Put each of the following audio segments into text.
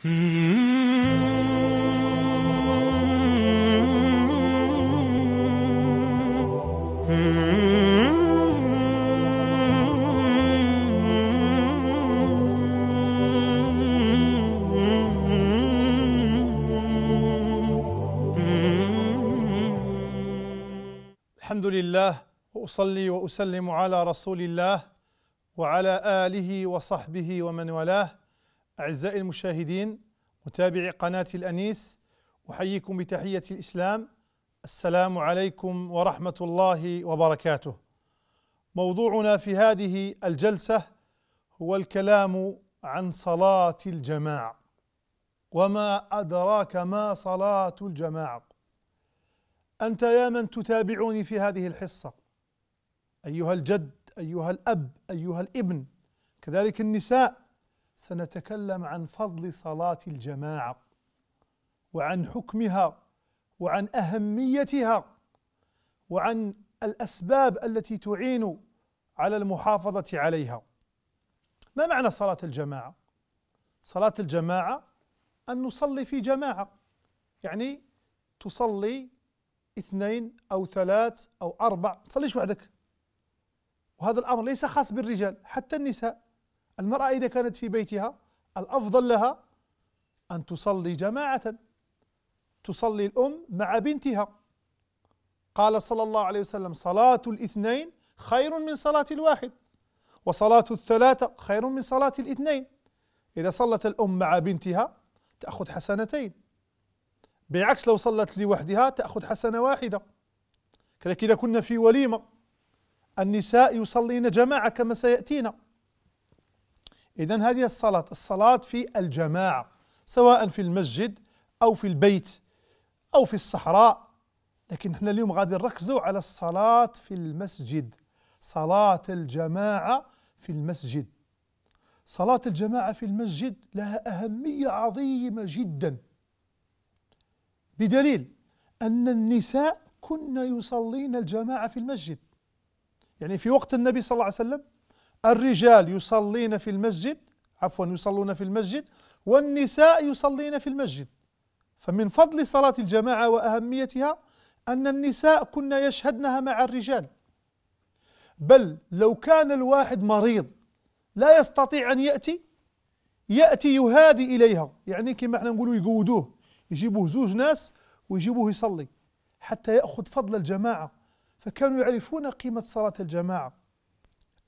الحمد لله واصلي واسلم على رسول الله وعلى اله وصحبه ومن والاه أعزائي المشاهدين متابعي قناة الأنيس أحييكم بتحية الإسلام السلام عليكم ورحمة الله وبركاته موضوعنا في هذه الجلسة هو الكلام عن صلاة الجماعة وما أدراك ما صلاة الجماعة أنت يا من تتابعني في هذه الحصة أيها الجد أيها الأب أيها الابن كذلك النساء سنتكلم عن فضل صلاة الجماعة وعن حكمها وعن أهميتها وعن الأسباب التي تعين على المحافظة عليها ما معنى صلاة الجماعة؟ صلاة الجماعة أن نصلي في جماعة يعني تصلي اثنين أو ثلاث أو أربع تصليش وحدك وهذا الأمر ليس خاص بالرجال حتى النساء المرأة إذا كانت في بيتها الأفضل لها أن تصلي جماعة تصلي الأم مع بنتها قال صلى الله عليه وسلم صلاة الاثنين خير من صلاة الواحد وصلاة الثلاثة خير من صلاة الاثنين إذا صلت الأم مع بنتها تأخذ حسنتين بعكس لو صلت لوحدها تأخذ حسنة واحدة كذلك إذا كنا في وليمة النساء يصلين جماعة كما سيأتينا إذا هذه الصلاة الصلاة في الجماعة سواء في المسجد أو في البيت أو في الصحراء لكن احنا اليوم غادي نركزوا على الصلاة في المسجد صلاة الجماعة في المسجد صلاة الجماعة في المسجد لها أهمية عظيمة جدا بدليل أن النساء كن يصلين الجماعة في المسجد يعني في وقت النبي صلى الله عليه وسلم الرجال يصلين في المسجد عفوا يصلون في المسجد والنساء يصلين في المسجد فمن فضل صلاة الجماعة وأهميتها أن النساء كنا يشهدنها مع الرجال بل لو كان الواحد مريض لا يستطيع أن يأتي يأتي يهادي إليها يعني كما احنا نقولوا يقودوه يجيبوه زوج ناس ويجيبوه يصلي حتى يأخذ فضل الجماعة فكانوا يعرفون قيمة صلاة الجماعة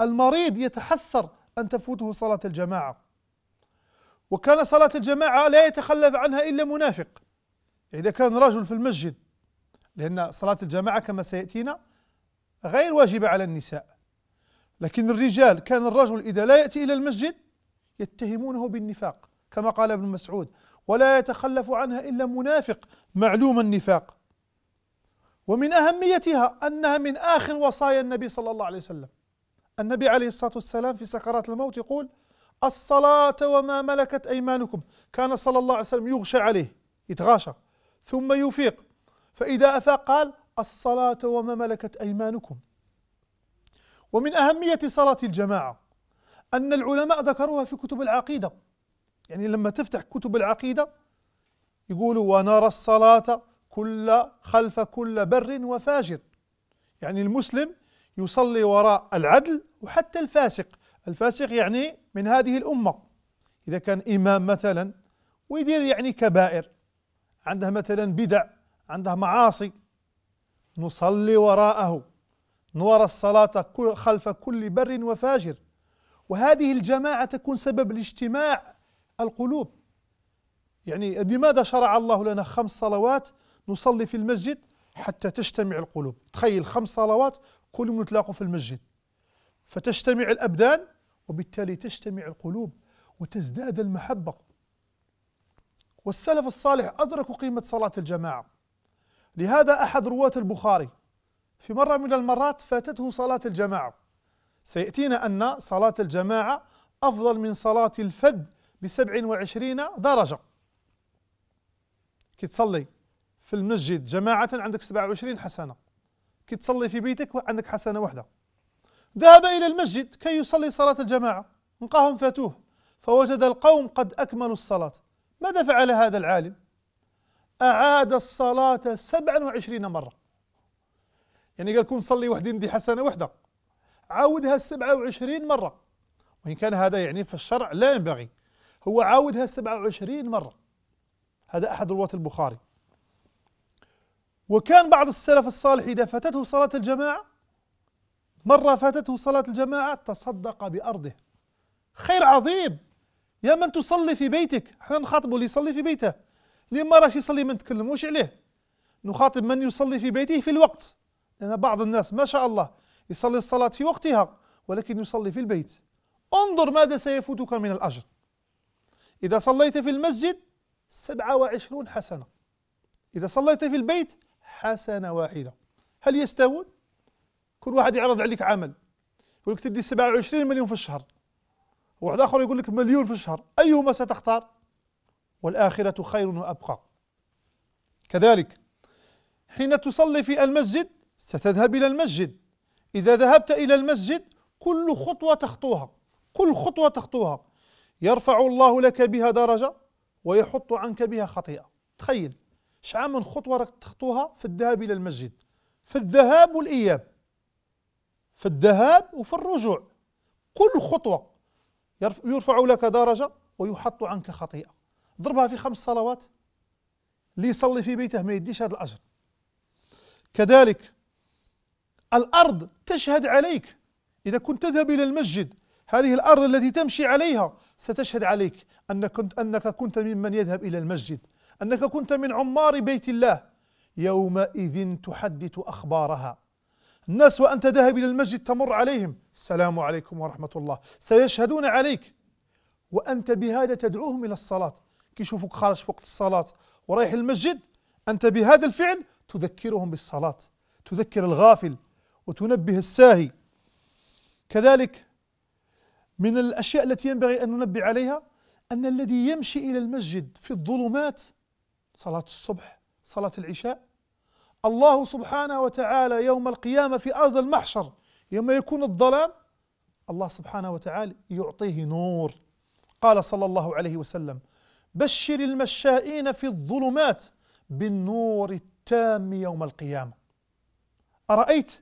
المريض يتحسر أن تفوته صلاة الجماعة وكان صلاة الجماعة لا يتخلف عنها إلا منافق إذا كان رجل في المسجد لأن صلاة الجماعة كما سيأتينا غير واجبة على النساء لكن الرجال كان الرجل إذا لا يأتي إلى المسجد يتهمونه بالنفاق كما قال ابن مسعود ولا يتخلف عنها إلا منافق معلوم النفاق ومن أهميتها أنها من آخر وصايا النبي صلى الله عليه وسلم النبي عليه الصلاة والسلام في سكرات الموت يقول الصلاة وما ملكت أيمانكم كان صلى الله عليه وسلم يغشى عليه يتغاشى ثم يفيق فإذا أفاق قال الصلاة وما ملكت أيمانكم ومن أهمية صلاة الجماعة أن العلماء ذكروها في كتب العقيدة يعني لما تفتح كتب العقيدة يقولوا ونرى الصلاة كل خلف كل بر وفاجر يعني المسلم يصلي وراء العدل وحتى الفاسق الفاسق يعني من هذه الأمة إذا كان إمام مثلا ويدير يعني كبائر عنده مثلا بدع عنده معاصي نصلي وراءه نور الصلاة خلف كل بر وفاجر وهذه الجماعة تكون سبب لاجتماع القلوب يعني لماذا شرع الله لنا خمس صلوات نصلي في المسجد حتى تجتمع القلوب تخيل خمس صلوات كل من تلاقوا في المسجد فتجتمع الأبدان وبالتالي تجتمع القلوب وتزداد المحبة والسلف الصالح أدركوا قيمة صلاة الجماعة لهذا أحد رواة البخاري في مرة من المرات فاتته صلاة الجماعة سيأتينا أن صلاة الجماعة أفضل من صلاة الفد بسبع وعشرين درجة كي تصلي في المسجد جماعة عندك 27 حسنة كي تصلي في بيتك عندك حسنة واحدة ذهب إلى المسجد كي يصلي صلاة الجماعة لقاهم فاتوه فوجد القوم قد أكملوا الصلاة ماذا فعل هذا العالم أعاد الصلاة 27 مرة يعني قال كون صلي وحدي ندي حسنة واحدة عاودها 27 مرة وإن كان هذا يعني في الشرع لا ينبغي هو عاودها 27 مرة هذا أحد رواة البخاري وكان بعض السلف الصالح إذا فاتته صلاة الجماعة مرة فاتته صلاة الجماعة تصدق بأرضه خير عظيم يا من تصلي في بيتك احنا نخاطبه اللي يصلي في بيته اللي ما راش يصلي ما نتكلموش عليه نخاطب من يصلي في بيته في الوقت لأن بعض الناس ما شاء الله يصلي الصلاة في وقتها ولكن يصلي في البيت انظر ماذا سيفوتك من الأجر إذا صليت في المسجد سبعة وعشرون حسنة إذا صليت في البيت حسنة واحدة هل يستوون؟ كل واحد يعرض عليك عمل يقول لك تدي 27 مليون في الشهر واحد آخر يقول لك مليون في الشهر أيهما ستختار؟ والآخرة خير وأبقى كذلك حين تصلي في المسجد ستذهب إلى المسجد إذا ذهبت إلى المسجد كل خطوة تخطوها كل خطوة تخطوها يرفع الله لك بها درجة ويحط عنك بها خطيئة تخيل شحال من خطوه راك تخطوها في الذهاب الى المسجد في الذهاب والاياب في الذهاب وفي الرجوع كل خطوه يرفع لك درجه ويحط عنك خطيئه ضربها في خمس صلوات اللي يصلي في بيته ما يديش هذا الاجر كذلك الارض تشهد عليك اذا كنت تذهب الى المسجد هذه الارض التي تمشي عليها ستشهد عليك انك كنت انك كنت ممن يذهب الى المسجد أنك كنت من عمار بيت الله يومئذ تحدث أخبارها الناس وأنت ذاهب إلى المسجد تمر عليهم السلام عليكم ورحمة الله سيشهدون عليك وأنت بهذا تدعوهم إلى الصلاة كي يشوفوك خارج في وقت الصلاة ورايح المسجد أنت بهذا الفعل تذكرهم بالصلاة تذكر الغافل وتنبه الساهي كذلك من الأشياء التي ينبغي أن ننبه عليها أن الذي يمشي إلى المسجد في الظلمات صلاة الصبح صلاة العشاء الله سبحانه وتعالى يوم القيامة في أرض المحشر يوم يكون الظلام الله سبحانه وتعالى يعطيه نور قال صلى الله عليه وسلم بشر المشائين في الظلمات بالنور التام يوم القيامة أرأيت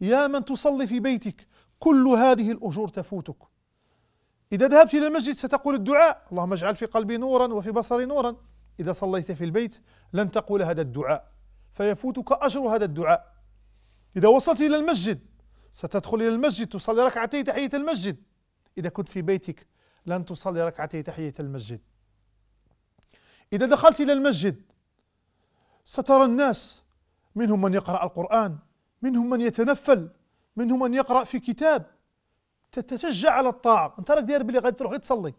يا من تصلي في بيتك كل هذه الأجور تفوتك إذا ذهبت إلى المسجد ستقول الدعاء اللهم اجعل في قلبي نورا وفي بصري نورا إذا صليت في البيت لن تقول هذا الدعاء فيفوتك أجر هذا الدعاء إذا وصلت إلى المسجد ستدخل إلى المسجد تصلي ركعتي تحية المسجد إذا كنت في بيتك لن تصلي ركعتي تحية المسجد إذا دخلت إلى المسجد سترى الناس منهم من يقرأ القرآن منهم من يتنفل منهم من يقرأ في كتاب تتشجع على الطاعة أنت راك داير بلي غادي تروح تصلي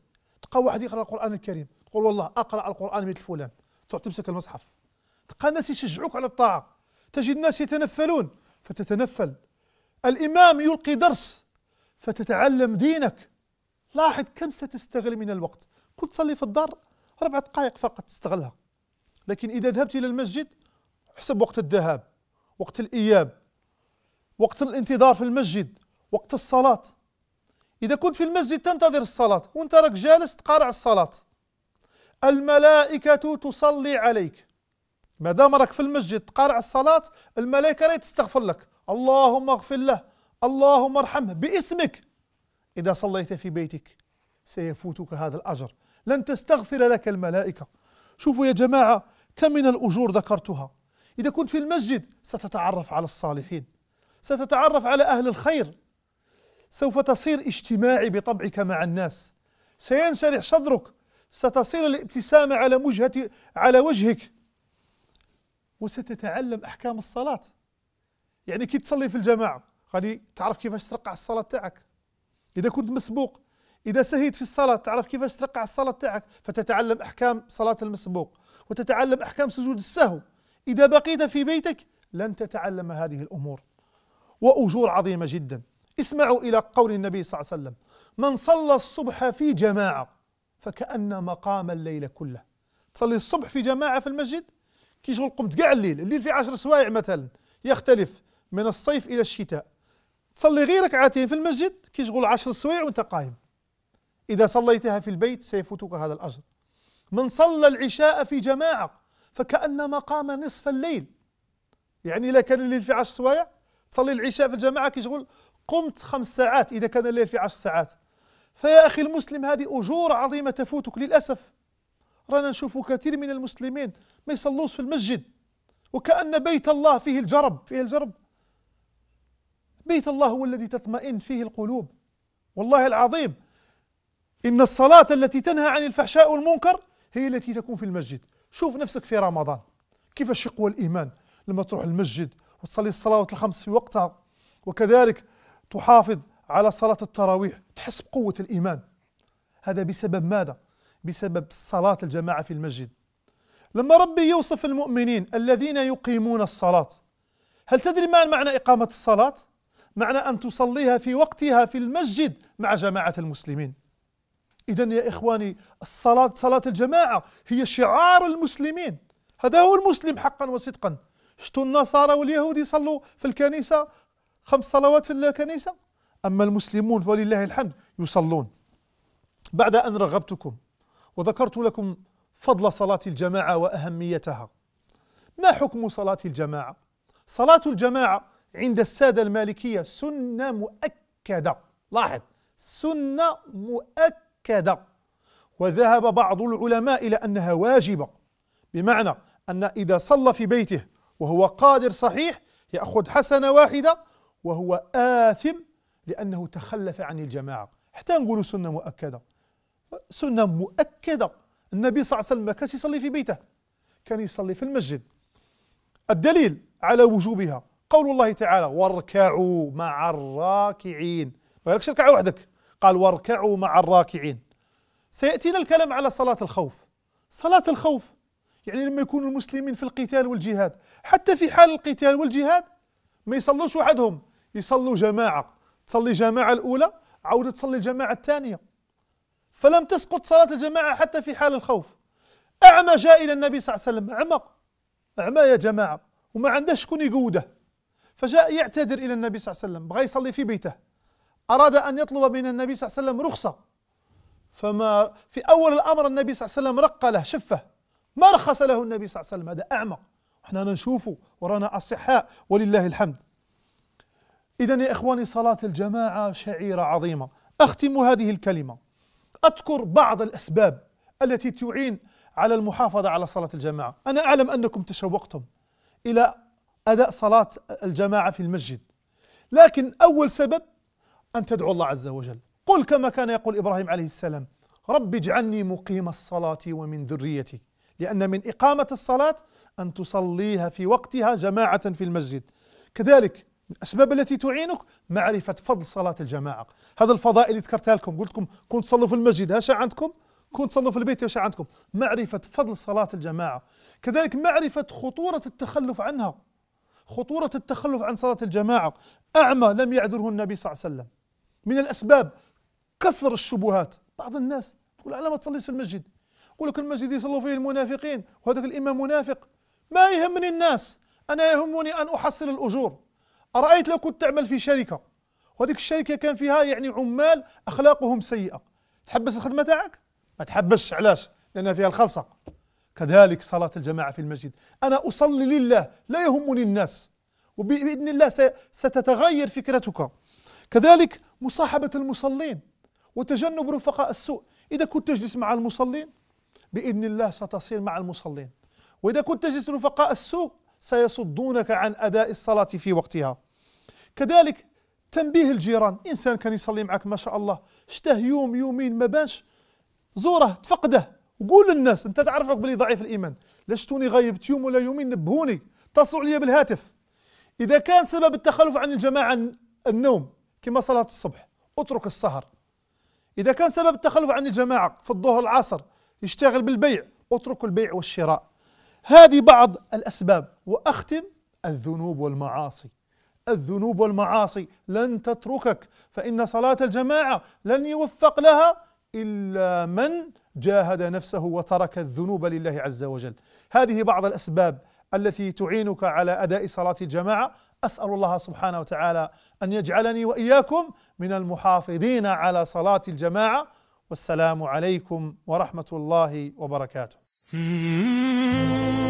تلقى واحد يقرا القران الكريم تقول والله اقرا القران مثل فلان تروح تمسك المصحف تلقى الناس يشجعوك على الطاعه تجد الناس يتنفلون فتتنفل الامام يلقي درس فتتعلم دينك لاحظ كم ستستغل من الوقت كنت تصلي في الدار ربع دقائق فقط تستغلها لكن اذا ذهبت الى المسجد حسب وقت الذهاب وقت الاياب وقت الانتظار في المسجد وقت الصلاه إذا كنت في المسجد تنتظر الصلاة وأنت راك جالس تقارع الصلاة الملائكة تصلي عليك ما دام راك في المسجد تقارع الصلاة الملائكة راهي تستغفر لك اللهم اغفر له اللهم ارحمه باسمك إذا صليت في بيتك سيفوتك هذا الأجر لن تستغفر لك الملائكة شوفوا يا جماعة كم من الأجور ذكرتها إذا كنت في المسجد ستتعرف على الصالحين ستتعرف على أهل الخير سوف تصير اجتماعي بطبعك مع الناس سينشرح صدرك ستصير الابتسامة على وجهة على وجهك وستتعلم أحكام الصلاة يعني كي تصلي في الجماعة غادي تعرف كيفاش ترقع الصلاة تاعك إذا كنت مسبوق إذا سهيت في الصلاة تعرف كيفاش ترقع الصلاة تاعك فتتعلم أحكام صلاة المسبوق وتتعلم أحكام سجود السهو إذا بقيت في بيتك لن تتعلم هذه الأمور وأجور عظيمة جدا اسمعوا إلى قول النبي صلى الله عليه وسلم من صلى الصبح في جماعة فكأنما قام الليل كله تصلي الصبح في جماعة في المسجد كي شغل قمت كاع الليل الليل في عشر سوايع مثلا يختلف من الصيف إلى الشتاء تصلي غير ركعتين في المسجد كي شغل عشر سوايع وانت قائم إذا صليتها في البيت سيفوتك هذا الأجر من صلى العشاء في جماعة فكأنما قام نصف الليل يعني إذا كان الليل في عشر سوايع تصلي العشاء في الجماعة كي شغل قمت خمس ساعات إذا كان الليل في عشر ساعات فيا أخي المسلم هذه أجور عظيمة تفوتك للأسف رانا نشوف كثير من المسلمين ما يصلوش في المسجد وكأن بيت الله فيه الجرب فيه الجرب بيت الله هو الذي تطمئن فيه القلوب والله العظيم إن الصلاة التي تنهى عن الفحشاء والمنكر هي التي تكون في المسجد شوف نفسك في رمضان كيف الشقوة الإيمان لما تروح المسجد وتصلي الصلاة الخمس في وقتها وكذلك تحافظ على صلاة التراويح تحس بقوة الإيمان هذا بسبب ماذا؟ بسبب صلاة الجماعة في المسجد لما ربي يوصف المؤمنين الذين يقيمون الصلاة هل تدري ما معنى إقامة الصلاة؟ معنى أن تصليها في وقتها في المسجد مع جماعة المسلمين إذا يا إخواني الصلاة صلاة الجماعة هي شعار المسلمين هذا هو المسلم حقا وصدقا شتو النصارى واليهود يصلوا في الكنيسة خمس صلوات في الكنيسة أما المسلمون فلله الحمد يصلون بعد أن رغبتكم وذكرت لكم فضل صلاة الجماعة وأهميتها ما حكم صلاة الجماعة؟ صلاة الجماعة عند السادة المالكية سنة مؤكدة لاحظ سنة مؤكدة وذهب بعض العلماء إلى أنها واجبة بمعنى أن إذا صلى في بيته وهو قادر صحيح يأخذ حسنة واحدة وهو آثم لأنه تخلف عن الجماعة حتى نقول سنة مؤكدة سنة مؤكدة النبي صلى الله عليه وسلم ما كانش يصلي في بيته كان يصلي في المسجد الدليل على وجوبها قول الله تعالى واركعوا مع الراكعين ما قالكش اركع وحدك قال واركعوا مع الراكعين سيأتينا الكلام على صلاة الخوف صلاة الخوف يعني لما يكون المسلمين في القتال والجهاد حتى في حال القتال والجهاد ما يصلوش وحدهم يصلوا جماعة تصلي جماعة الأولى عاود تصلي الجماعة الثانية فلم تسقط صلاة الجماعة حتى في حال الخوف أعمى جاء إلى النبي صلى الله عليه وسلم أعمى أعمى يا جماعة وما عندهش شكون يقوده فجاء يعتذر إلى النبي صلى الله عليه وسلم بغى يصلي في بيته أراد أن يطلب من النبي صلى الله عليه وسلم رخصة فما في أول الأمر النبي صلى الله عليه وسلم رق له شفه ما رخص له النبي صلى الله عليه وسلم هذا أعمى احنا نشوفه ورانا أصحاء ولله الحمد إذا يا إخواني صلاة الجماعة شعيرة عظيمة أختم هذه الكلمة أذكر بعض الأسباب التي تعين على المحافظة على صلاة الجماعة أنا أعلم أنكم تشوقتم إلى أداء صلاة الجماعة في المسجد لكن أول سبب أن تدعو الله عز وجل قل كما كان يقول إبراهيم عليه السلام رب اجعلني مقيم الصلاة ومن ذريتي لأن من إقامة الصلاة أن تصليها في وقتها جماعة في المسجد كذلك الأسباب التي تعينك معرفة فضل صلاة الجماعة هذا الفضائل اللي ذكرتها لكم قلت لكم كون تصلوا في المسجد هاشا عندكم كون تصلوا في البيت هاشا عندكم معرفة فضل صلاة الجماعة كذلك معرفة خطورة التخلف عنها خطورة التخلف عن صلاة الجماعة أعمى لم يعذره النبي صلى الله عليه وسلم من الأسباب كسر الشبهات بعض الناس تقول على ما تصليش في المسجد يقول لك المسجد يصلوا فيه المنافقين وهذاك الإمام منافق ما يهمني الناس أنا يهمني أن أحصل الأجور أرأيت لو كنت تعمل في شركة وهذيك الشركة كان فيها يعني عمال أخلاقهم سيئة تحبس الخدمة تاعك ما تحبسش علاش لأن فيها الخلصة كذلك صلاة الجماعة في المسجد أنا أصلي لله لا يهمني الناس وبإذن الله ستتغير فكرتك كذلك مصاحبة المصلين وتجنب رفقاء السوء إذا كنت تجلس مع المصلين بإذن الله ستصير مع المصلين وإذا كنت تجلس رفقاء السوء سيصدونك عن أداء الصلاة في وقتها كذلك تنبيه الجيران إنسان كان يصلي معك ما شاء الله اشته يوم يومين ما بانش زوره تفقده وقول للناس انت تعرفك بلي ضعيف الايمان ليش توني غيبت يوم ولا يومين نبهوني اتصلوا عليا بالهاتف اذا كان سبب التخلف عن الجماعه النوم كما صلاه الصبح اترك السهر اذا كان سبب التخلف عن الجماعه في الظهر العصر يشتغل بالبيع اترك البيع والشراء هذه بعض الأسباب وأختم الذنوب والمعاصي الذنوب والمعاصي لن تتركك فإن صلاة الجماعة لن يوفق لها إلا من جاهد نفسه وترك الذنوب لله عز وجل هذه بعض الأسباب التي تعينك على أداء صلاة الجماعة أسأل الله سبحانه وتعالى أن يجعلني وإياكم من المحافظين على صلاة الجماعة والسلام عليكم ورحمة الله وبركاته Mm-hmm.